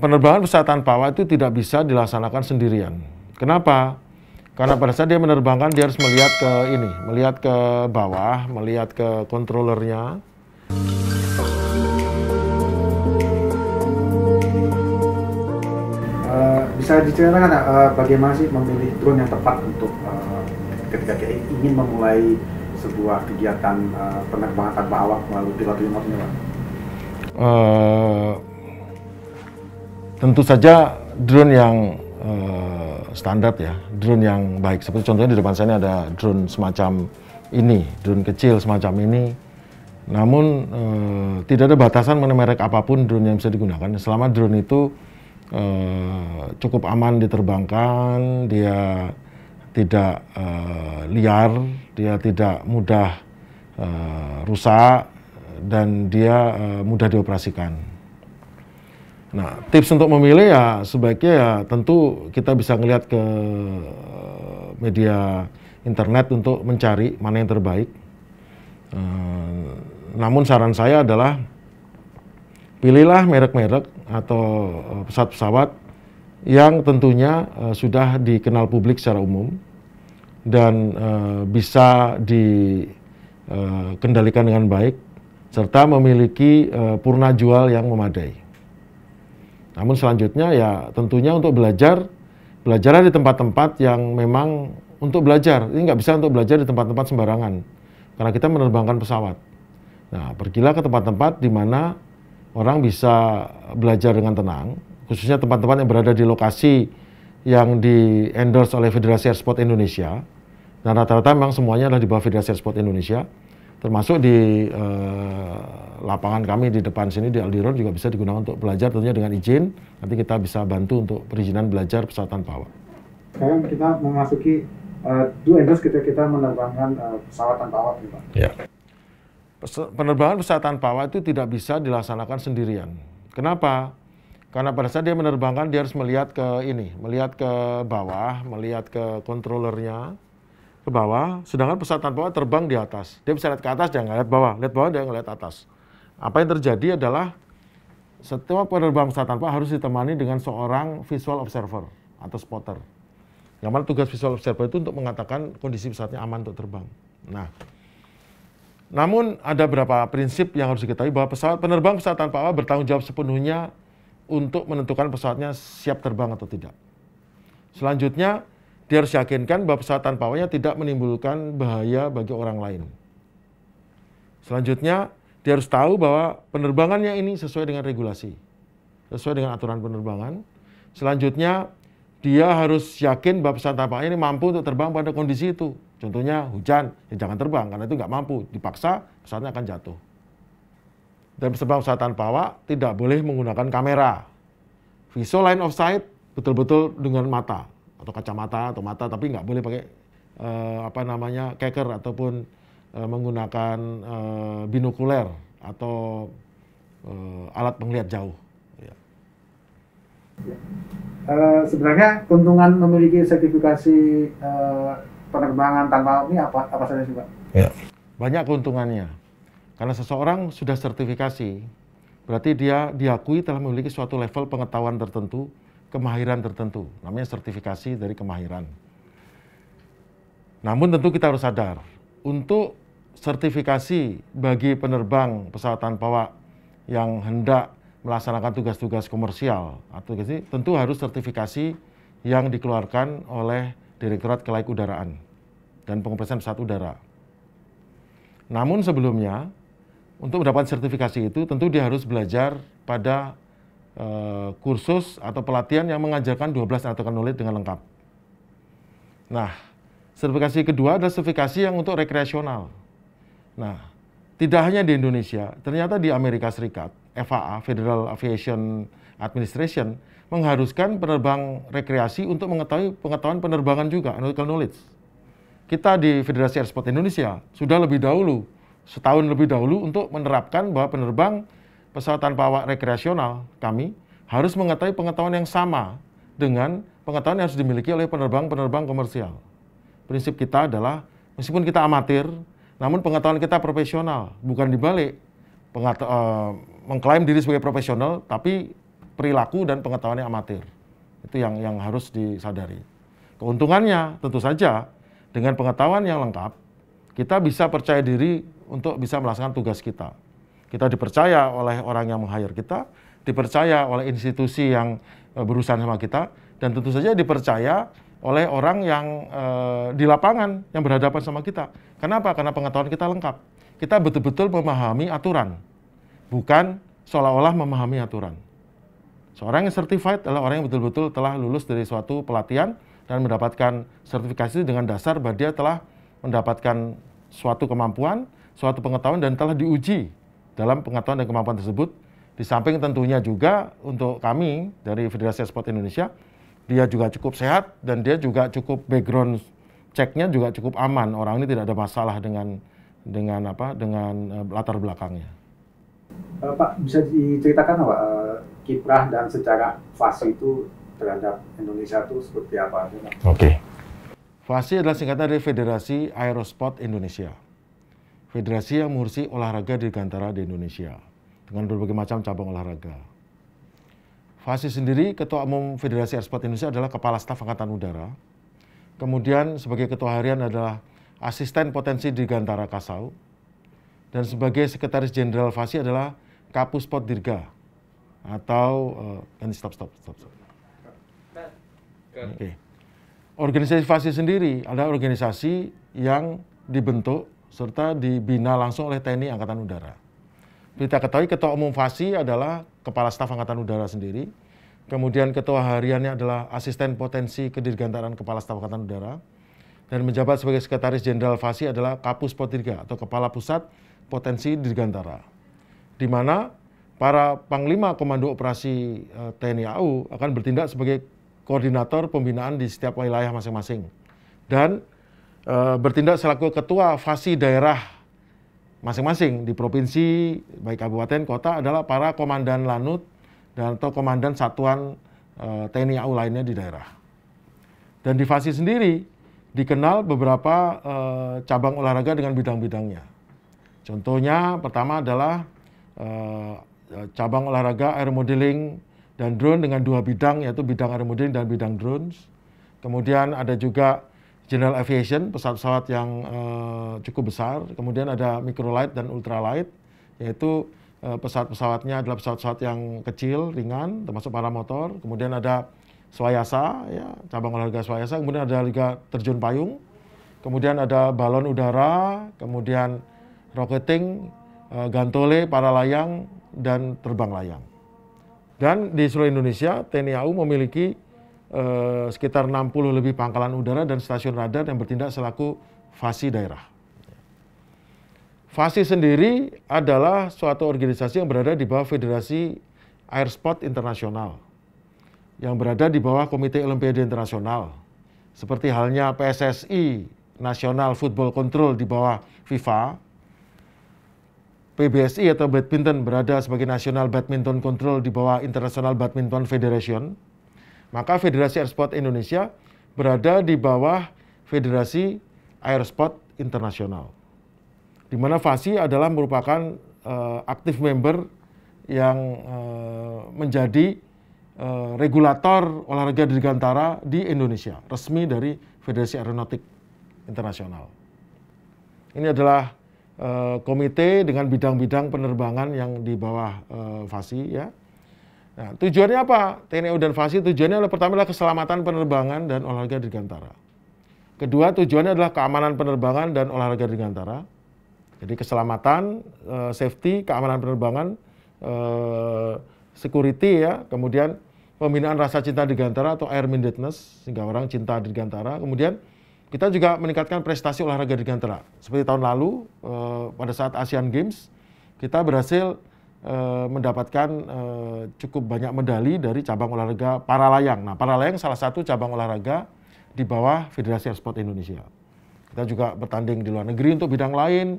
Penerbangan pesawat tanpa awak itu tidak bisa dilaksanakan sendirian. Kenapa? Karena pada saat dia menerbangkan dia harus melihat ke ini, melihat ke bawah, melihat ke kontrolernya. Uh, bisa diceritakan uh, bagaimana sih memilih drone yang tepat untuk uh, ketika kita ingin memulai sebuah kegiatan uh, penerbangan tanpa awak melalui pilot remote ini, Pak? Uh, Tentu saja drone yang uh, standar ya, drone yang baik. Seperti contohnya di depan saya ini ada drone semacam ini, drone kecil semacam ini. Namun uh, tidak ada batasan mengenai merek apapun drone yang bisa digunakan. Selama drone itu uh, cukup aman diterbangkan, dia tidak uh, liar, dia tidak mudah uh, rusak, dan dia uh, mudah dioperasikan. Nah, tips untuk memilih ya sebaiknya ya tentu kita bisa melihat ke eh, media internet untuk mencari mana yang terbaik. Uh, namun saran saya adalah pilihlah merek-merek atau eh, pesawat-pesawat yang tentunya uh, sudah dikenal publik secara umum dan uh, bisa dikendalikan dengan baik serta memiliki uh, purna jual yang memadai. Namun selanjutnya ya tentunya untuk belajar, belajar di tempat-tempat yang memang untuk belajar. Ini nggak bisa untuk belajar di tempat-tempat sembarangan. Karena kita menerbangkan pesawat. Nah, pergilah ke tempat-tempat di mana orang bisa belajar dengan tenang, khususnya tempat-tempat yang berada di lokasi yang di endorse oleh Federasi Airsport Indonesia. Dan rata-rata memang semuanya adalah di bawah Federasi Airsport Indonesia, termasuk di eh, lapangan kami di depan sini di Aldiron juga bisa digunakan untuk belajar tentunya dengan izin. Nanti kita bisa bantu untuk perizinan belajar pesawat tanpa awak. Sekarang kita memasuki uh, dua kita kita menerbangkan uh, pesawat tanpa awak, Pak. Ya. Penerbangan pesawat tanpa awak itu tidak bisa dilaksanakan sendirian. Kenapa? Karena pada saat dia menerbangkan dia harus melihat ke ini, melihat ke bawah, melihat ke kontrolernya, ke bawah, sedangkan pesawat tanpa awak terbang di atas. Dia bisa lihat ke atas, dia nggak lihat bawah. Lihat bawah, dia nggak lihat atas. Apa yang terjadi adalah setiap penerbang tanpa harus ditemani dengan seorang visual observer atau spotter. Yang mana tugas visual observer itu untuk mengatakan kondisi pesawatnya aman untuk terbang. Nah, namun ada beberapa prinsip yang harus diketahui bahwa pesawat penerbang pesawat tanpa awak bertanggung jawab sepenuhnya untuk menentukan pesawatnya siap terbang atau tidak. Selanjutnya, dia harus yakinkan bahwa pesawat tanpa awaknya tidak menimbulkan bahaya bagi orang lain. Selanjutnya, dia harus tahu bahwa penerbangannya ini sesuai dengan regulasi, sesuai dengan aturan penerbangan. Selanjutnya, dia harus yakin bahwa pesawat tampaknya ini mampu untuk terbang pada kondisi itu. Contohnya hujan, ya jangan terbang karena itu nggak mampu. Dipaksa, pesawatnya akan jatuh. Dan sebab pesawat tanpa awak tidak boleh menggunakan kamera. Visual line of sight betul-betul dengan mata atau kacamata atau mata, tapi nggak boleh pakai eh, apa namanya keker ataupun Eh, menggunakan uh, binokuler atau uh, alat penglihat jauh. Ya. Uh, sebenarnya keuntungan memiliki sertifikasi uh, penerbangan tanpa ini apa apa saja sih pak? Ya. Banyak keuntungannya. Karena seseorang sudah sertifikasi, berarti dia diakui telah memiliki suatu level pengetahuan tertentu, kemahiran tertentu. Namanya sertifikasi dari kemahiran. Namun tentu kita harus sadar, untuk sertifikasi bagi penerbang pesawat tanpa awak yang hendak melaksanakan tugas-tugas komersial atau gitu tentu harus sertifikasi yang dikeluarkan oleh Direktorat Kelaikudaraan dan Pengoperasian Pesawat Udara. Namun sebelumnya, untuk mendapat sertifikasi itu tentu dia harus belajar pada e, kursus atau pelatihan yang mengajarkan 12 atau nulis dengan lengkap. Nah, sertifikasi kedua adalah sertifikasi yang untuk rekreasional. Nah, tidak hanya di Indonesia, ternyata di Amerika Serikat, FAA, Federal Aviation Administration, mengharuskan penerbang rekreasi untuk mengetahui pengetahuan penerbangan juga, nautical knowledge. Kita di Federasi Airsport Indonesia sudah lebih dahulu, setahun lebih dahulu untuk menerapkan bahwa penerbang pesawat tanpa awak rekreasional kami harus mengetahui pengetahuan yang sama dengan pengetahuan yang harus dimiliki oleh penerbang-penerbang komersial. Prinsip kita adalah meskipun kita amatir, namun pengetahuan kita profesional, bukan dibalik. uh, mengklaim diri sebagai profesional, tapi perilaku dan pengetahuannya amatir. Itu yang yang harus disadari. Keuntungannya tentu saja dengan pengetahuan yang lengkap, kita bisa percaya diri untuk bisa melaksanakan tugas kita. Kita dipercaya oleh orang yang meng-hire kita, dipercaya oleh institusi yang eh, berurusan sama kita, dan tentu saja dipercaya oleh orang yang uh, di lapangan yang berhadapan sama kita. Kenapa? Karena pengetahuan kita lengkap. Kita betul-betul memahami aturan, bukan seolah-olah memahami aturan. Seorang yang certified adalah orang yang betul-betul telah lulus dari suatu pelatihan dan mendapatkan sertifikasi dengan dasar bahwa dia telah mendapatkan suatu kemampuan, suatu pengetahuan dan telah diuji dalam pengetahuan dan kemampuan tersebut. Di samping tentunya juga untuk kami dari Federasi Sport Indonesia dia juga cukup sehat dan dia juga cukup background ceknya juga cukup aman. Orang ini tidak ada masalah dengan dengan apa dengan uh, latar belakangnya. Uh, Pak bisa diceritakan pak uh, eh, kiprah dan secara fase itu terhadap Indonesia itu seperti apa? Oke. Okay. FASI adalah singkatan dari Federasi Aerosport Indonesia. Federasi yang mengurusi olahraga di gantara di Indonesia dengan berbagai macam cabang olahraga. Fasi sendiri Ketua Umum Federasi Airsport Indonesia adalah Kepala Staf Angkatan Udara. Kemudian sebagai Ketua Harian adalah Asisten Potensi di Gantara Kasau. Dan sebagai Sekretaris Jenderal Fasi adalah Kapus Pot Dirga atau uh, eh, and stop stop stop. stop. Nah, Oke. Okay. Organisasi Fasi sendiri adalah organisasi yang dibentuk serta dibina langsung oleh TNI Angkatan Udara. Kita ketahui Ketua Umum FASI adalah Kepala Staf Angkatan Udara sendiri. Kemudian Ketua Hariannya adalah Asisten Potensi Kedirgantaraan Kepala Staf Angkatan Udara. Dan menjabat sebagai Sekretaris Jenderal FASI adalah Kapus Potirga atau Kepala Pusat Potensi Dirgantara. Di mana para Panglima Komando Operasi eh, TNI AU akan bertindak sebagai koordinator pembinaan di setiap wilayah masing-masing. Dan e, bertindak selaku Ketua FASI Daerah masing-masing di provinsi baik kabupaten kota adalah para komandan lanut dan atau komandan satuan e, eh, TNI AU lainnya di daerah. Dan di Fasi sendiri dikenal beberapa e, cabang olahraga dengan bidang-bidangnya. Contohnya pertama adalah e, cabang olahraga air modeling dan drone dengan dua bidang yaitu bidang air modeling dan bidang drones. Kemudian ada juga general aviation, pesawat-pesawat yang uh, cukup besar. Kemudian ada microlight dan ultralight, yaitu uh, pesawat-pesawatnya adalah pesawat-pesawat yang kecil, ringan, termasuk para motor. Kemudian ada swayasa, ya, cabang olahraga swayasa. Kemudian ada liga terjun payung. Kemudian ada balon udara, kemudian rocketing, uh, gantole, para layang, dan terbang layang. Dan di seluruh Indonesia, TNI AU memiliki Eh, sekitar 60 lebih pangkalan udara dan stasiun radar yang bertindak selaku fasi daerah. Fasi sendiri adalah suatu organisasi yang berada di bawah Federasi Airsport Internasional, yang berada di bawah Komite Olimpiade Internasional, seperti halnya PSSI National Football Control di bawah FIFA, PBSI atau badminton berada sebagai National Badminton Control di bawah International Badminton Federation, maka Federasi Airsport Indonesia berada di bawah Federasi Airsport Internasional. Di mana FASI adalah merupakan uh, aktif member yang uh, menjadi uh, regulator olahraga dirgantara di Indonesia, resmi dari Federasi Aeronautik Internasional. Ini adalah uh, komite dengan bidang-bidang penerbangan yang di bawah uh, FASI ya Nah, tujuannya apa? TNI e dan FASI tujuannya adalah pertama adalah keselamatan penerbangan dan olahraga dirgantara. Kedua, tujuannya adalah keamanan penerbangan dan olahraga dirgantara. Jadi keselamatan, uh, safety, keamanan penerbangan, uh, security ya, kemudian pembinaan rasa cinta dirgantara atau air mindedness sehingga orang cinta dirgantara. Kemudian kita juga meningkatkan prestasi olahraga dirgantara. Seperti tahun lalu uh, pada saat Asian Games kita berhasil Eh, mendapatkan eh, cukup banyak medali dari cabang olahraga para layang. Nah, para layang salah satu cabang olahraga di bawah Federasi Sport Indonesia. Kita juga bertanding di luar negeri untuk bidang lain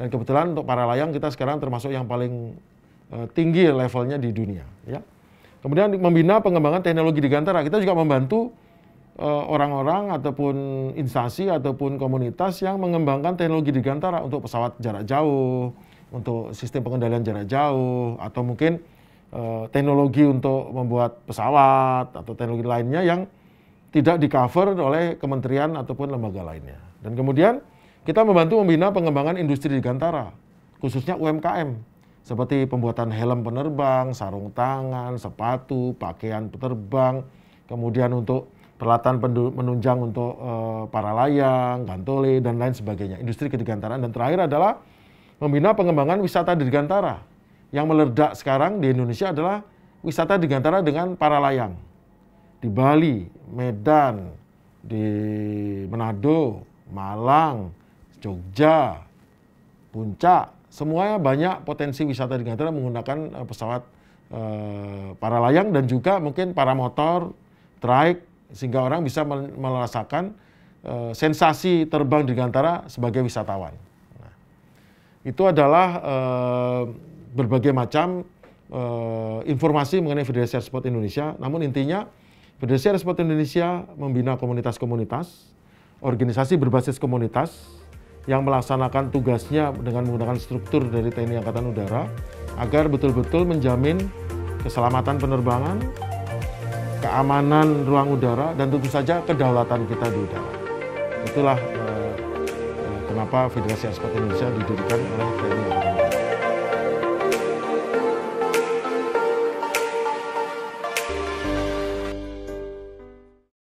dan kebetulan untuk para layang kita sekarang termasuk yang paling eh, tinggi levelnya di dunia, ya. Kemudian membina pengembangan teknologi di Gantara, kita juga membantu eh, orang-orang ataupun instansi ataupun komunitas yang mengembangkan teknologi di Gantara untuk pesawat jarak jauh, untuk sistem pengendalian jarak jauh atau mungkin uh, teknologi untuk membuat pesawat atau teknologi lainnya yang tidak di cover oleh kementerian ataupun lembaga lainnya. Dan kemudian kita membantu membina pengembangan industri di Gantara, khususnya UMKM seperti pembuatan helm penerbang, sarung tangan, sepatu, pakaian penerbang, kemudian untuk peralatan menunjang untuk e, para layang, gantole, dan lain sebagainya, industri kedegantaraan. Dan terakhir adalah membina pengembangan wisata dirgantara. Yang meledak sekarang di Indonesia adalah wisata dirgantara dengan para layang. Di Bali, Medan, di Manado, Malang, Jogja, Puncak, semuanya banyak potensi wisata dirgantara menggunakan eh, pesawat eh, para layang dan juga mungkin para motor, trike, sehingga orang bisa merasakan eh, sensasi terbang di Gantara sebagai wisatawan itu adalah uh, berbagai macam uh, informasi mengenai Federasi Airsport Indonesia. Namun intinya Federasi Airsport Indonesia membina komunitas-komunitas, organisasi berbasis komunitas yang melaksanakan tugasnya dengan menggunakan struktur dari TNI Angkatan Udara agar betul-betul menjamin keselamatan penerbangan, keamanan ruang udara, dan tentu saja kedaulatan kita di udara. Itulah kenapa Federasi aspek Indonesia didirikan oleh TNI